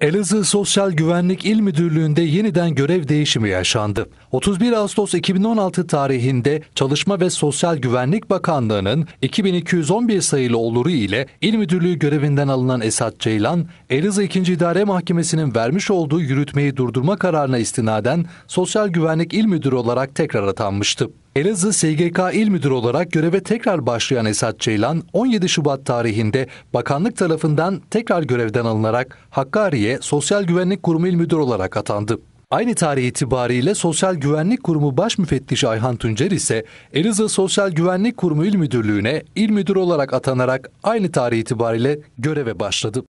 Elazığ Sosyal Güvenlik İl Müdürlüğü'nde yeniden görev değişimi yaşandı. 31 Ağustos 2016 tarihinde Çalışma ve Sosyal Güvenlik Bakanlığı'nın 2211 sayılı oluru ile İl Müdürlüğü görevinden alınan Esat Ceylan, Elazığ 2. İdare Mahkemesi'nin vermiş olduğu yürütmeyi durdurma kararına istinaden Sosyal Güvenlik İl Müdürü olarak tekrar atanmıştı. Elazığ SGK İl Müdürü olarak göreve tekrar başlayan Esat Ceylan, 17 Şubat tarihinde bakanlık tarafından tekrar görevden alınarak Hakkari'ye Sosyal Güvenlik Kurumu İl Müdürü olarak atandı. Aynı tarih itibariyle Sosyal Güvenlik Kurumu Baş Müfettişi Ayhan Tuncer ise Elazığ Sosyal Güvenlik Kurumu İl Müdürlüğü'ne İl müdürü olarak atanarak aynı tarih itibariyle göreve başladı.